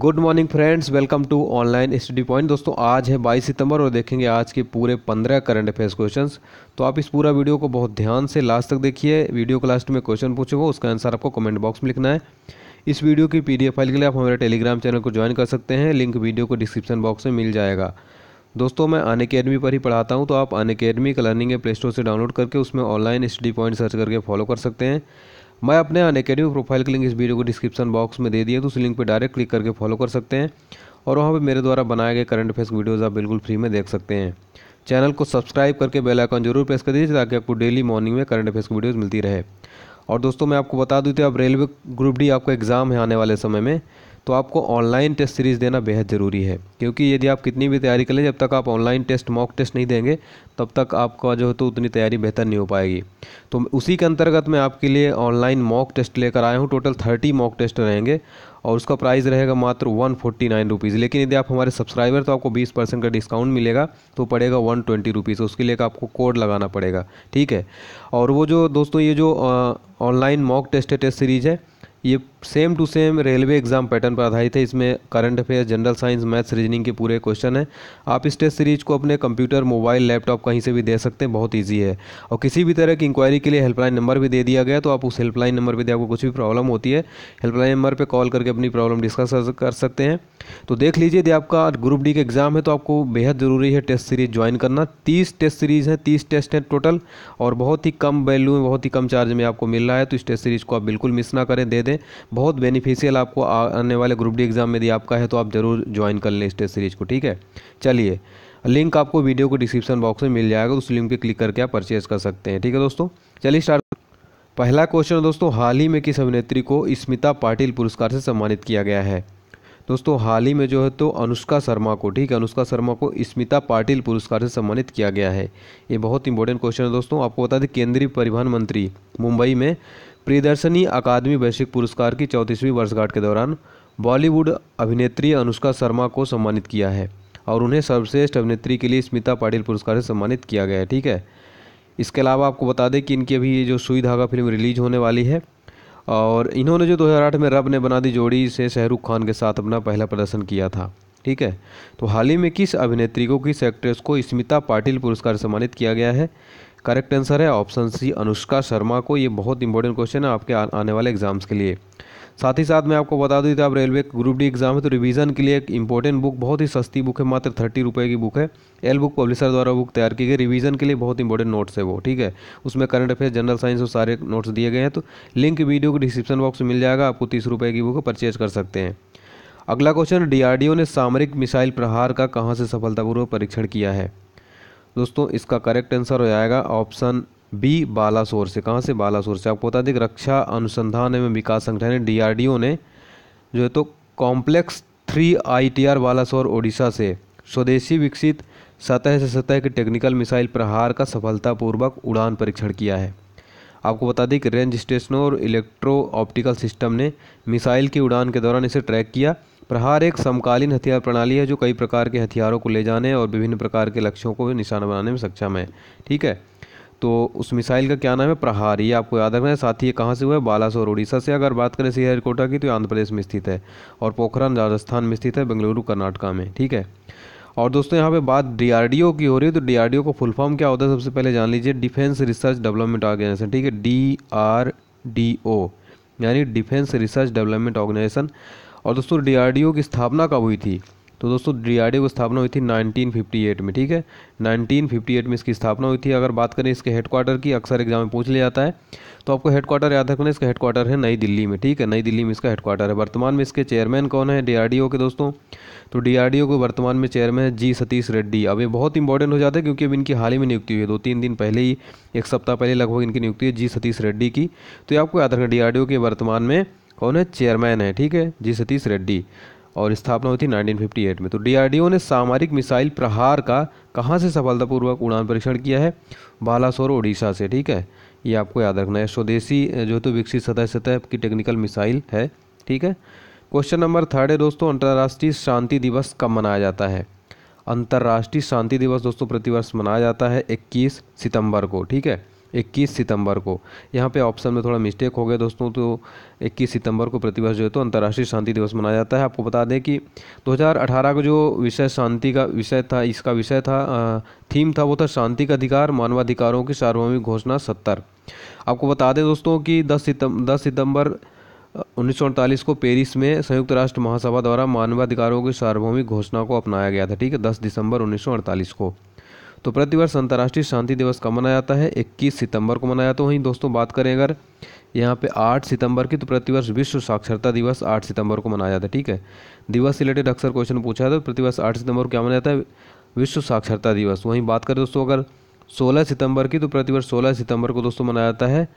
good morning friends welcome to online study point दोस्तों आज है 22 सितंबर और देखेंगे आज के पूरे 15 करंट अफेयर्स क्वेश्चंस तो आप इस पूरा वीडियो को बहुत ध्यान से लास्ट तक देखिए वीडियो को लास्ट में क्वेश्चन पूछेगा उसका आंसर आपको कमेंट बॉक्स में लिखना है इस वीडियो की पी फाइल के लिए आप हमारे टेलीग्राम चैनल को ज्वाइन कर सकते हैं लिंक वीडियो को डिस्क्रिप्शन बॉक्स में मिल जाएगा दोस्तों मैं अन अकेडमी पर ही पढ़ाता हूँ तो आप अन अकेडमी का लर्निंग प्ले स्टोर से डाउनलोड करके उसमें ऑनलाइन स्टडी पॉइंट सर्च करके फॉलो कर सकते हैं मैं अपने अन अकेडमी प्रोफाइल का लिंक इस वीडियो को डिस्क्रिप्शन बॉक्स में दे दिया तो उस लिंक पर डायरेक्ट क्लिक करके फॉलो कर सकते हैं और वहाँ पर मेरे द्वारा बनाए गए करंट अफेयर्स वीडियोज़ आप बिल्कुल फ्री में देख सकते हैं चैनल को सब्सक्राइब करके बेल आइकन जरूर प्रेस कर दीजिए ताकि आपको डेली मॉर्निंग में करंट अफेयर्स की वीडियोज़ मिलती रहे और दोस्तों मैं आपको बता दूँ तो आप रेलवे ग्रुप डी आपका एग्ज़ाम है आने वाले समय में तो आपको ऑनलाइन टेस्ट सीरीज़ देना बेहद ज़रूरी है क्योंकि यदि आप कितनी भी तैयारी कर लें जब तक आप ऑनलाइन टेस्ट मॉक टेस्ट नहीं देंगे तब तक आपका जो है तो उतनी तैयारी बेहतर नहीं हो पाएगी तो उसी के अंतर्गत मैं आपके लिए ऑनलाइन मॉक टेस्ट लेकर आया हूँ टोटल थर्टी मॉक टेस्ट रहेंगे और उसका प्राइस रहेगा मात्र वन फोर्टी नाइन रुपीज़ लेकिन यदि आप हमारे सब्सक्राइबर तो आपको बीस परसेंट का डिस्काउंट मिलेगा तो पड़ेगा वन ट्वेंटी रुपीज़ उसके लिए आपको कोड लगाना पड़ेगा ठीक है और वो जो दोस्तों ये जो online mock test test series है ये same to same railway exam pattern पर आधारित है इसमें current affair general science maths reasoning के पूरे क्वेश्चन हैं आप इस टेस्ट सीरीज को अपने कंप्यूटर मोबाइल लैपटॉप कहीं से भी दे सकते हैं बहुत ईजी है और किसी भी तरह की इंक्वायरी के लिए हेल्पलाइन नंबर भी दे दिया गया तो आप उस हेल्पलाइन नंबर पर आपको कुछ भी प्रॉब्लम होती है हेल्पलाइन नंबर पर कॉल करके अपनी प्रॉब्लम डिस्कस कर सकते हैं तो देख लीजिए यदि आपका ग्रुप डी का एग्ज़ाम है तो आपको बेहद ज़रूरी है टेस्ट सीरीज ज्वाइन करना तीस टेस्ट सीरीज़ हैं तीस टेस्ट हैं टोटल और बहुत ही कम वैल्यू में बहुत ही कम चार्ज में आपको मिल रहा है तो इस टेस्ट सीरीज़ को आप बिल्कुल मिस ना करें दे दें बहुत बेनिफिशियल आपको आने वाले ग्रुप डी एग्ज़ाम में यदि आपका है तो आप ज़रूर ज्वाइन कर लें स्टेज सीरीज को ठीक है चलिए लिंक आपको वीडियो को डिस्क्रिप्शन बॉक्स में मिल जाएगा उस लिंक पे क्लिक करके आप परचेज़ कर सकते हैं ठीक है दोस्तों चलिए स्टार्ट पहला क्वेश्चन दोस्तों हाल ही में किस अभिनेत्री को स्मिता पाटिल पुरस्कार से सम्मानित किया गया है दोस्तों हाल ही में जो है तो अनुष्का शर्मा को ठीक है अनुष्का शर्मा को स्मिता पाटिल पुरस्कार से सम्मानित किया गया है ये बहुत इंपॉर्टेंट क्वेश्चन है दोस्तों आपको बता दें केंद्रीय परिवहन मंत्री मुंबई में प्रियदर्शनी अकादमी वैश्विक पुरस्कार की चौंतीसवीं वर्षगांठ के दौरान बॉलीवुड अभिनेत्री अनुष्का शर्मा को सम्मानित किया है और उन्हें सर्वश्रेष्ठ अभिनेत्री के लिए स्मिता पाटिल पुरस्कार से सम्मानित किया गया है ठीक है इसके अलावा आपको बता दें कि इनकी अभी ये जो सुई धागा फिल्म रिलीज होने वाली है और इन्होंने जो 2008 में रब ने बना दी जोड़ी से शाहरुख खान के साथ अपना पहला प्रदर्शन किया था ठीक है तो हाल ही में किस अभिनेत्री को किस एक्ट्रेस को स्मिता पाटिल पुरस्कार सम्मानित किया गया है करेक्ट आंसर है ऑप्शन सी अनुष्का शर्मा को ये बहुत इंपॉर्टेंट क्वेश्चन है आपके आने वाले एग्जाम्स के लिए साथ ही साथ मैं आपको बता दूँ कि आप रेलवे ग्रुप डी एग्जाम है तो रिवीजन के लिए एक इंपॉर्टेंट बुक बहुत ही सस्ती बुक है मात्र थर्टी रुपये की बुक है एल बुक पब्लिशर द्वारा बुक तैयार की गई रिवीजन के लिए बहुत इंपॉर्टेंट नोट्स है वो ठीक है उसमें करंट अफेयर जनरल साइंस और सारे नोट्स दिए गए हैं तो लिंक वीडियो को डिस्क्रिप्शन बॉक्स में मिल जाएगा आपको तीस रुपये की बुक परचेज कर सकते हैं अगला क्वेश्चन डीआरडीओ ने सामरिक मिसाइल प्रहार का कहाँ से सफलतापूर्वक परीक्षण किया है दोस्तों इसका करेक्ट आंसर हो जाएगा ऑप्शन बी बालासोर से कहाँ से बालासोर से आपको बता दें रक्षा अनुसंधान एवं विकास संगठन ओ ने जो है तो complex three ITR Balasore Odisha से स्वदेशी विकसित सतह से सतह के टेक्निकल मिसाइल प्रहार का सफलतापूर्वक उड़ान परीक्षण किया है आपको बता दें कि रेंज स्टेशनों और इलेक्ट्रो ऑप्टिकल सिस्टम ने मिसाइल की उड़ान के दौरान इसे ट्रैक किया प्रहार एक समकालीन हथियार प्रणाली है जो कई प्रकार के हथियारों को ले जाने और विभिन्न प्रकार के लक्ष्यों को निशाना बनाने में सक्षम है ठीक है तो उस मिसाइल का क्या नाम है प्रहार ये आपको याद रखना है साथ ही ये कहाँ से हुआ है बालासोर उड़ीसा से अगर बात करें सी कोटा की तो आंध्र प्रदेश में स्थित है और पोखरण राजस्थान में स्थित है बेंगलुरु कर्नाटका में ठीक है और दोस्तों यहाँ पे बात डीआरडीओ की हो रही है तो डीआरडीओ का फुल फॉर्म क्या होता है सबसे पहले जान लीजिए डिफेंस रिसर्च डेवलपमेंट ऑर्गेनाइजेशन ठीक है डी आर डी ओ यानी डिफेंस रिसर्च डेवलपमेंट ऑर्गेनाइजेशन और दोस्तों डीआरडीओ की स्थापना कब हुई थी तो दोस्तों डीआरडीओ की स्थापना हुई थी 1958 में ठीक है 1958 में इसकी स्थापना हुई थी अगर बात करें इसके हेडक्वार्टर की अक्सर एग्जाम में पूछ लिया जाता है तो आपको हेडक्वार्टर याद रखना इसका हेडक्वार्टर है नई दिल्ली में ठीक है नई दिल्ली में इसका हेडक्वार्टर है वर्तमान में इसके चेयरमैन कौन है डीआरडीओ के दोस्तों तो डीआरडीओ के वर्तमान में चेयरमैन है जी सतीश रेड्डी अब ये बहुत इंपॉर्टेंट हो जाता है क्योंकि अब इनकी हाल ही में नियुक्ति हुई है दो तीन दिन पहले ही एक सप्ताह पहले लगभग इनकी नियुक्ति है जी सतीश रेड्डी की तो ये आपको याद रखना डी के वर्तमान में कौन है चेयरमैन है ठीक है जी सतीश रेड्डी और स्थापना हुई थी 1958 में तो डी ने सामरिक मिसाइल प्रहार का कहाँ से सफलतापूर्वक उड़ान परीक्षण किया है बालासोर उड़ीसा से ठीक है ये आपको याद रखना है स्वदेशी जो तो विकसित सतह सतह की टेक्निकल मिसाइल है ठीक है क्वेश्चन नंबर थर्ड है दोस्तों अंतर्राष्ट्रीय शांति दिवस कब मनाया जाता है अंतर्राष्ट्रीय शांति दिवस दोस्तों प्रतिवर्ष मनाया जाता है 21 सितंबर को ठीक है 21 सितंबर को यहाँ पे ऑप्शन में थोड़ा मिस्टेक हो गया दोस्तों तो 21 सितंबर को प्रतिवर्ष जो है तो अंतर्राष्ट्रीय शांति दिवस मनाया जाता है आपको बता दें कि 2018 का जो विषय शांति का विषय था इसका विषय था थीम था वो था शांति का अधिकार मानवाधिकारों की सार्वभौमिक घोषणा सत्तर आपको बता दें दोस्तों कि दस सितंबर दस सितंबर उन्नीस को पेरिस में संयुक्त राष्ट्र महासभा द्वारा मानवाधिकारों की सार्वभौमिक घोषणा को अपनाया गया था ठीक है 10 दिसंबर उन्नीस को तो प्रतिवर्ष अंतर्राष्ट्रीय शांति दिवस कब मनाया जाता है 21 सितंबर को मनाया तो वहीं दोस्तों बात करें अगर यहाँ पे 8 सितंबर की तो प्रतिवर्ष विश्व साक्षरता दिवस 8 सितंबर को मनाया जाता है ठीक है दिवस रिलेटेड अक्सर क्वेश्चन पूछा जाता है तो प्रतिवर्ष आठ सितंबर को क्या मनाया जाता है विश्व साक्षरता दिवस वहीं बात करें दोस्तों अगर सोलह सितंबर की तो प्रतिवर्ष सोलह सितंबर को दोस्तों मनाया जाता है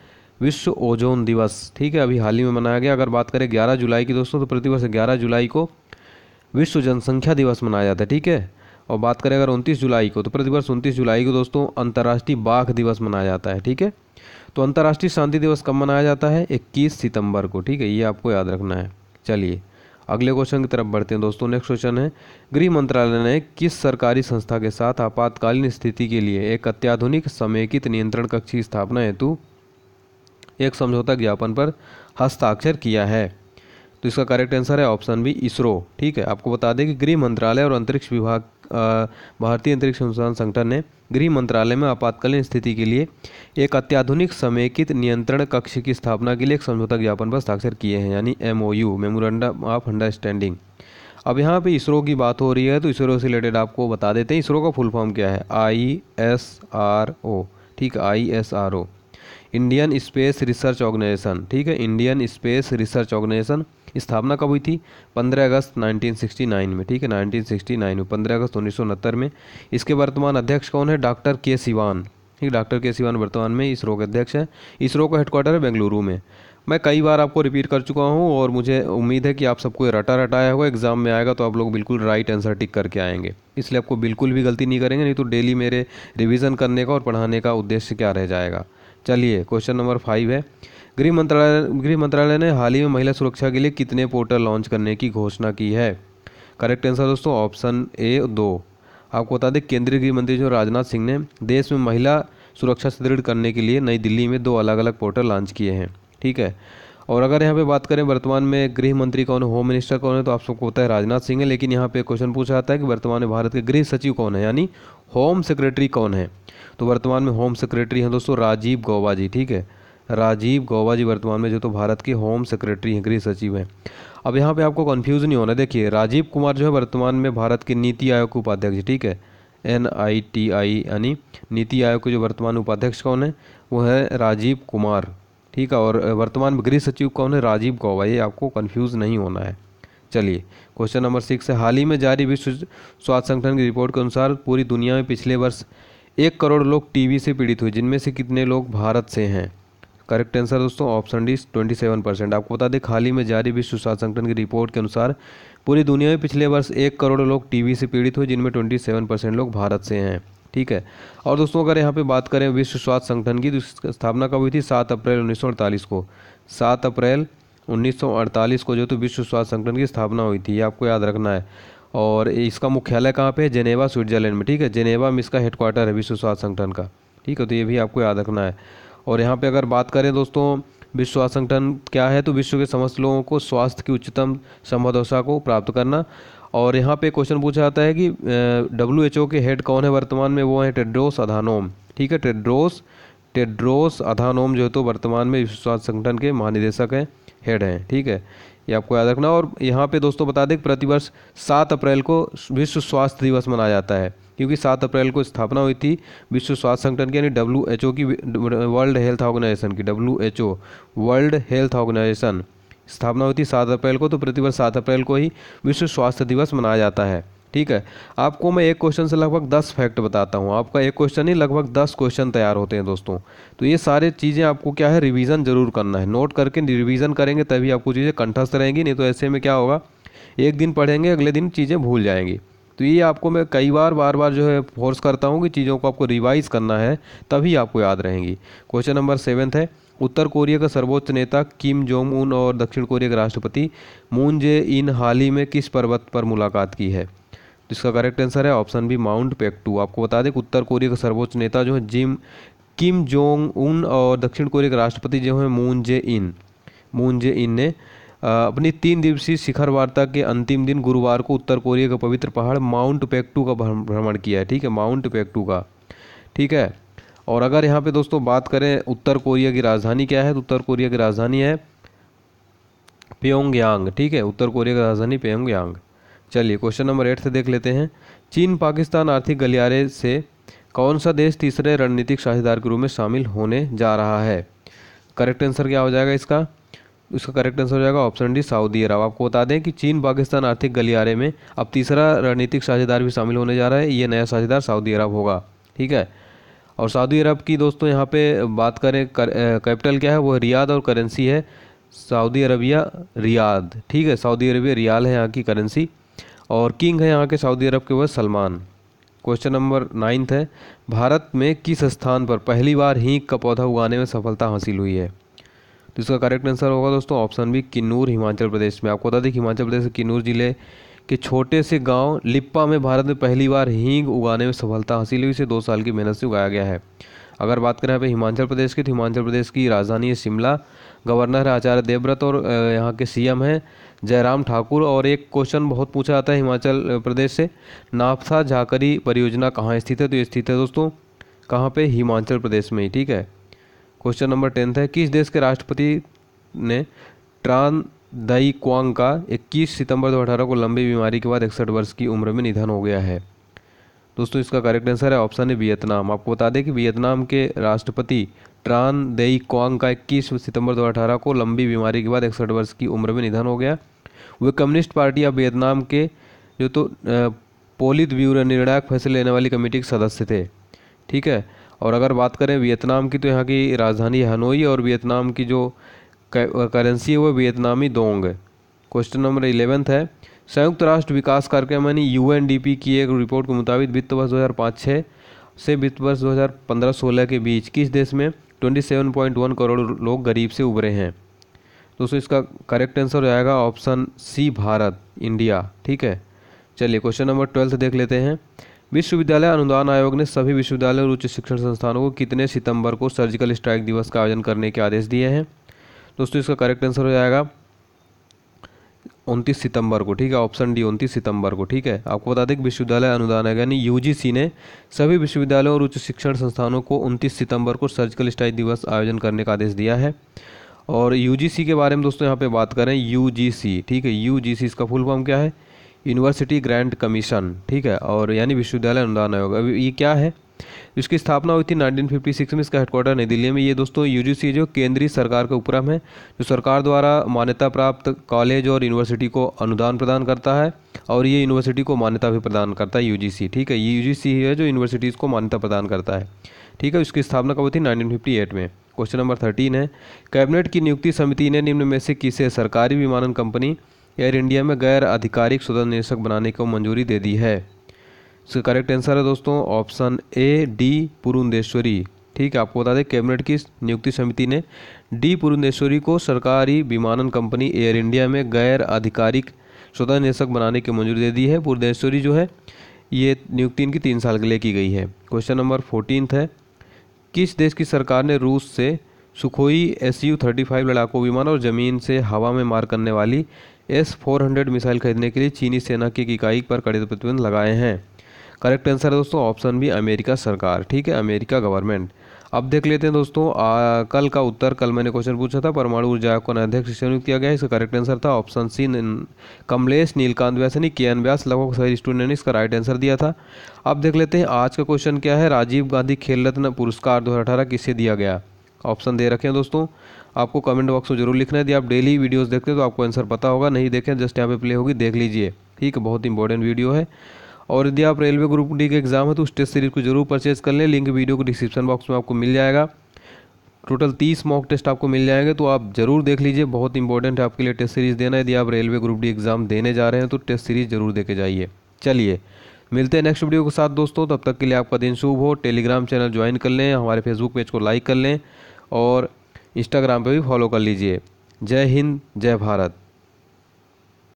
विश्व ओजोन दिवस ठीक है अभी हाल ही में मनाया गया अगर बात करें 11 जुलाई की दोस्तों तो प्रतिवर्ष 11 जुलाई को विश्व जनसंख्या दिवस मनाया जाता है ठीक है और बात करें अगर उनतीस जुलाई को तो प्रतिवर्ष उनतीस जुलाई को दोस्तों अंतर्राष्ट्रीय बाघ दिवस मनाया जाता है ठीक है तो अंतर्राष्ट्रीय शांति दिवस कब मनाया जाता है इक्कीस सितंबर को ठीक है ये आपको याद रखना है चलिए अगले क्वेश्चन की तरफ बढ़ते हैं दोस्तों नेक्स्ट क्वेश्चन है गृह मंत्रालय ने किस सरकारी संस्था के साथ आपातकालीन स्थिति के लिए एक अत्याधुनिक समेकित नियंत्रण कक्ष की स्थापना हेतु एक समझौता ज्ञापन पर हस्ताक्षर किया है तो इसका करेक्ट आंसर है ऑप्शन बी इसरो ठीक है आपको बता दें कि गृह मंत्रालय और अंतरिक्ष विभाग भारतीय अंतरिक्ष अनुसंधान संगठन ने गृह मंत्रालय में आपातकालीन स्थिति के लिए एक अत्याधुनिक समेकित नियंत्रण कक्ष की स्थापना के लिए एक समझौता ज्ञापन पर हस्ताक्षर किए हैं यानी M O U memorandum of understanding अब यहाँ पे इसरो की बात हो रही है तो इसरो से रिलेटेड आपको बता देते हैं इसरो का फुल फॉर्म क्या है आई एस आर ओ ठीक I S R O Indian space research organisation ठीक है इंडियन स्पेस रिसर्च ऑर्गेनाइजेशन स्थापना कब हुई थी 15 अगस्त 1969 में ठीक है 1969 में 15 अगस्त उन्नीस में इसके वर्तमान अध्यक्ष कौन है डॉक्टर के सिवान ठीक डॉक्टर के सिवान वर्तमान में इसरो के अध्यक्ष हैं इसरो का हेडक्वार्टर है बेंगलुरु में मैं कई बार आपको रिपीट कर चुका हूँ और मुझे उम्मीद है कि आप सबको रटा रटाया होगा एग्ज़ाम में आएगा तो आप लोग बिल्कुल राइट आंसर टिक करके आएंगे इसलिए आपको बिल्कुल भी गलती नहीं करेंगे नहीं तो डेली मेरे रिविज़न करने का और पढ़ाने का उद्देश्य क्या रह जाएगा चलिए क्वेश्चन नंबर फाइव है गृह मंत्रालय गृह मंत्रालय ने हाल ही में महिला सुरक्षा के लिए कितने पोर्टल लॉन्च करने की घोषणा की है करेक्ट आंसर दोस्तों ऑप्शन ए दो आपको बता दें केंद्रीय गृह मंत्री जो राजनाथ सिंह ने देश में महिला सुरक्षा सुदृढ़ करने के लिए नई दिल्ली में दो अलग अलग पोर्टल लॉन्च किए हैं ठीक है और अगर यहाँ पे बात करें वर्तमान में गृह मंत्री कौन है होम मिनिस्टर कौन है तो आप सबको पता है राजनाथ सिंह है लेकिन यहाँ पे क्वेश्चन पूछा जाता है कि वर्तमान में भारत के गृह सचिव कौन है यानी होम सेक्रेटरी कौन है तो वर्तमान में होम सेक्रेटरी हैं दोस्तों राजीव गौबा जी ठीक है राजीव गौबा जी वर्तमान में जो तो भारत के होम सेक्रेटरी हैं गृह सचिव हैं अब यहाँ पे आपको कन्फ्यूज़ नहीं होना देखिए राजीव कुमार जो है वर्तमान में भारत के नीति आयोग के उपाध्यक्ष ठीक है एन आई टी आई यानी नीति आयोग के जो वर्तमान उपाध्यक्ष कौन है वो है राजीव कुमार ठीक है और वर्तमान गृह सचिव कौन है राजीव गौबा ये आपको कन्फ्यूज़ नहीं होना है चलिए क्वेश्चन नंबर सिक्स है हाल ही में जारी विश्व स्वास्थ्य संगठन की रिपोर्ट के अनुसार पूरी दुनिया में पिछले वर्ष एक करोड़ लोग टीवी से पीड़ित हुए जिनमें से कितने लोग भारत से हैं करेक्ट आंसर दोस्तों option D twenty seven percent आपको बता दें हाल ही में जारी विश्व स्वास्थ्य संगठन की रिपोर्ट के अनुसार पूरी दुनिया में पिछले वर्ष एक करोड़ लोग टीबी से पीड़ित हुए जिनमें ट्वेंटी सेवन परसेंट लोग भारत से हैं ठीक है और दोस्तों अगर यहाँ पे बात करें विश्व स्वास्थ्य संगठन की तो स्थापना कब हुई थी सात अप्रैल उन्नीस को सात अप्रैल उन्नीस को जो तो विश्व स्वास्थ्य संगठन की स्थापना हुई थी ये आपको याद रखना है और इसका मुख्यालय कहाँ पे है जेनेवा स्विट्जरलैंड में ठीक है जेनेवा में इसका हेडक्वार्टर है विश्व स्वास्थ्य संगठन का ठीक है तो ये भी आपको याद रखना है और यहाँ पे अगर बात करें दोस्तों विश्व स्वास्थ्य संगठन क्या है तो विश्व के समस्त लोगों को स्वास्थ्य की उच्चतम संभव को प्राप्त करना और यहाँ पे क्वेश्चन पूछा जाता है कि डब्ल्यू एच ओ के हेड कौन है वर्तमान में वो है टेड्रोस अधानोम ठीक है टेड्रोस टेड्रोस अधानोम जो है तो वर्तमान में विश्व स्वास्थ्य संगठन के महानिदेशक हैं हेड हैं ठीक है ये आपको याद रखना और यहाँ पे दोस्तों बता दें प्रतिवर्ष सात अप्रैल को विश्व स्वास्थ्य दिवस मनाया जाता है क्योंकि सात अप्रैल को स्थापना हुई थी विश्व स्वास्थ्य संगठन की यानी डब्ल्यू की वर्ल्ड हेल्थ ऑर्गेनाइजेशन की डब्ल्यू वर्ल्ड हेल्थ ऑर्गेनाइजेशन स्थापना हुई थी सात अप्रैल को तो प्रतिवर्ष सात अप्रैल को ही विश्व स्वास्थ्य दिवस मनाया जाता है ठीक है आपको मैं एक क्वेश्चन से लगभग दस फैक्ट बताता हूँ आपका एक क्वेश्चन ही लगभग दस क्वेश्चन तैयार होते हैं दोस्तों तो ये सारे चीज़ें आपको क्या है रिवीजन जरूर करना है नोट करके रिवीजन करेंगे तभी आपको चीज़ें कंठस्थ रहेंगी नहीं तो ऐसे में क्या होगा एक दिन पढ़ेंगे अगले दिन चीज़ें भूल जाएंगी तो ये आपको मैं कई बार बार बार जो है फोर्स करता हूँ कि चीज़ों को आपको रिवाइज़ करना है तभी आपको याद रहेंगी क्वेश्चन नंबर सेवन्थ है उत्तर कोरिया का सर्वोच्च नेता किम जोंग उन और दक्षिण कोरिया के राष्ट्रपति मून जे इन हाल ही में किस पर्वत पर मुलाकात की है तो इसका करेक्ट आंसर है ऑप्शन बी माउंट पेक्टू आपको बता दें कि उत्तर कोरिया का सर्वोच्च नेता जो है जिम किम जोंग उन और दक्षिण कोरिया के राष्ट्रपति जो हैं मून जे इन मून जे इन ने अपनी तीन दिवसीय शिखर वार्ता के अंतिम दिन गुरुवार को उत्तर कोरिया का पवित्र पहाड़ माउंट पेक्टू का भ्रमण किया है ठीक है माउंट पेक्टू का ठीक है और अगर यहाँ पे दोस्तों बात करें उत्तर कोरिया की राजधानी क्या है तो उत्तर कोरिया की राजधानी है प्योंगयांग ठीक है उत्तर कोरिया की राजधानी प्योंगयांग चलिए क्वेश्चन नंबर एट से देख लेते हैं चीन पाकिस्तान आर्थिक गलियारे से कौन सा देश तीसरे रणनीतिक साझेदार के रूप में शामिल होने जा रहा है करेक्ट आंसर क्या हो जाएगा इसका इसका करेक्ट आंसर हो जाएगा ऑप्शन डी सऊदी अरब आपको बता दें कि चीन पाकिस्तान आर्थिक गलियारे में अब तीसरा रणनीतिक साझेदार भी शामिल होने जा रहा है ये नया साझेदार सऊदी अरब होगा ठीक है और सऊदी अरब की दोस्तों यहाँ पे बात करें कर, कैपिटल क्या है वो रियाद और करेंसी है सऊदी अरबिया रियाद ठीक है सऊदी अरबिया रियाल है यहाँ की करेंसी और किंग है यहाँ के सऊदी अरब के वह सलमान क्वेश्चन नंबर नाइन्थ है भारत में किस स्थान पर पहली बार हींग का पौधा उगाने में सफलता हासिल हुई है तो इसका करेक्ट आंसर होगा दोस्तों ऑप्शन बी किन्नूर हिमाचल प्रदेश में आपको बता दें कि हिमाचल प्रदेश के किन्नूर जिले के छोटे से गांव लिप्पा में भारत में पहली बार हींग उगाने में सफलता हासिल हुई इसे दो साल की मेहनत से उगाया गया है अगर बात करें यहाँ हिमाचल प्रदेश की तो हिमाचल प्रदेश की राजधानी है शिमला गवर्नर है आचार्य देवव्रत और यहाँ के सीएम हैं जयराम ठाकुर और एक क्वेश्चन बहुत पूछा जाता है हिमाचल प्रदेश से नाफ्था झाकरी परियोजना कहाँ स्थित है तो ये स्थित है दोस्तों कहाँ पे हिमाचल प्रदेश में ही ठीक है क्वेश्चन नंबर टेंथ है किस देश के राष्ट्रपति ने ट्रान दई क्वांग का 21 सितंबर 2018 को लंबी बीमारी के बाद इकसठ वर्ष की उम्र में निधन हो गया है दोस्तों इसका करेक्ट आंसर है ऑप्शन है वियतनाम आपको बता दें कि वियतनाम के राष्ट्रपति ट्रान दई क्वांग का 21 सितंबर 2018 को लंबी बीमारी के बाद इकसठ वर्ष की उम्र में निधन हो गया वे कम्युनिस्ट पार्टी ऑफ वियतनाम के जो तो पोलित ब्यूरो निर्णायक फैसले लेने वाली कमेटी के सदस्य थे ठीक है और अगर बात करें वियतनाम की तो यहाँ की राजधानी हनोई और वियतनाम की जो करेंसी है वो वियतनामी दोंग है क्वेश्चन नंबर इलेवेंथ है संयुक्त राष्ट्र विकास कार्यक्रम यानी यू की एक रिपोर्ट के मुताबिक वित्त वर्ष दो हज़ार से वित्त वर्ष दो हज़ार के बीच किस देश में ट्वेंटी करोड़ लोग गरीब से उभरे हैं दोस्तों इसका करेक्ट आंसर हो जाएगा ऑप्शन सी भारत इंडिया ठीक है चलिए क्वेश्चन नंबर ट्वेल्थ देख लेते हैं विश्वविद्यालय अनुदान आयोग ने सभी विश्वविद्यालय और उच्च शिक्षण संस्थानों को कितने सितंबर को सर्जिकल स्ट्राइक दिवस का आयोजन करने के आदेश दिए हैं दोस्तों इसका करेक्ट आंसर हो जाएगा उनतीस सितंबर को ठीक है ऑप्शन डी उनतीस सितंबर को ठीक है आपको बता दें कि विश्वविद्यालय अनुदान आयोग यानी यू ने सभी विश्वविद्यालयों और उच्च शिक्षण संस्थानों को उनतीस सितंबर को सर्जिकल स्ट्राइक दिवस आयोजन करने का आदेश दिया है और यू के बारे में दोस्तों यहाँ पे बात करें यू ठीक है यू इसका फुल फॉर्म क्या है यूनिवर्सिटी ग्रैंड कमीशन ठीक है और यानी विश्वविद्यालय अनुदान आयोग अब ये क्या है इसकी स्थापना हुई थी 1956 में इसका हेडक्वार्टर नई दिल्ली में ये दोस्तों यू सी जो केंद्रीय सरकार का उपक्रम है जो सरकार द्वारा मान्यता प्राप्त कॉलेज और यूनिवर्सिटी को अनुदान प्रदान करता है और ये यूनिवर्सिटी को मान्यता भी प्रदान करता है सी ठीक है ये यू सी है जो यूनिवर्सिटीज़ को मान्यता प्रदान करता है ठीक है इसकी स्थापना कब हुई थी एट में क्वेश्चन नंबर थर्टीन है कैबिनेट की नियुक्ति समिति ने निम्न में से किसे सरकारी विमानन कंपनी एयर इंडिया में गैर आधिकारिक स्वतंत्र निरीक्षक बनाने को मंजूरी दे दी है इसका करेक्ट आंसर है दोस्तों ऑप्शन ए डी पुरुंदेश्वरी ठीक है आपको बता दें कैबिनेट की नियुक्ति समिति ने डी पुरुंदेश्वरी को सरकारी विमानन कंपनी एयर इंडिया में गैर आधिकारिक स्वतंत्र निदेशक बनाने की मंजूरी दे दी है पुरुंदेश्वरी जो है ये नियुक्ति इनकी तीन साल के लिए की गई है क्वेश्चन नंबर फोर्टीन है किस देश की सरकार ने रूस से Sukhoi S U thirty five लड़ाकू विमान और ज़मीन से हवा में मार करने वाली एस फोर हंड्रेड मिसाइल खरीदने के लिए चीनी सेना की एक इकाई पर कड़े प्रतिबंध लगाए हैं करेक्ट आंसर है दोस्तों ऑप्शन भी अमेरिका सरकार ठीक है अमेरिका गवर्नमेंट अब देख लेते हैं दोस्तों आ, कल का उत्तर कल मैंने क्वेश्चन पूछा था परमाणु ऊर्जा को अध्यक्ष नियुक्त किया गया इसका करेक्ट आंसर था ऑप्शन सी कमलेश नीलकांत व्यास यानी के एन व्यास लगभग सभी स्टूडेंट ने इसका राइट आंसर दिया था अब देख लेते हैं आज का क्वेश्चन क्या है राजीव गांधी खेल रत्न पुरस्कार दो किसे दिया गया ऑप्शन दे रखे हैं दोस्तों आपको कमेंट बॉक्स में जरूर लिखना है यदि आप डेली वीडियोस देखते हैं तो आपको आंसर पता होगा नहीं देखें जस्ट यहाँ पे प्ले होगी देख लीजिए ठीक है बहुत इंपॉर्टेंट वीडियो है और यदि आप रेलवे ग्रुप डी के एग्ज़ाम है तो उस टेस्ट सीरीज़ को जरूर परचेज कर लें लिंक वीडियो को डिस्क्रिप्शन बॉक्स में आपको मिल जाएगा टोटल तीस मॉक टेस्ट आपको मिल जाएंगे तो आप ज़रूर देख लीजिए बहुत इंपॉर्टेंट है आपके लिए टेस्ट सीरीज़ देना यदि आप रेलवे ग्रुप डी एग्ज़ाम देने जा रहे हैं तो टेस्ट सीरीज़ ज़रूर देखे जाइए चलिए मिलते हैं नेक्स्ट वीडियो के साथ दोस्तों तब तक के लिए आपका दिन शुभ हो टेलीग्राम चैनल ज्वाइन कर लें हमारे फेसबुक पेज को लाइक कर लें और इंस्टाग्राम पे भी फॉलो कर लीजिए जय हिंद जय भारत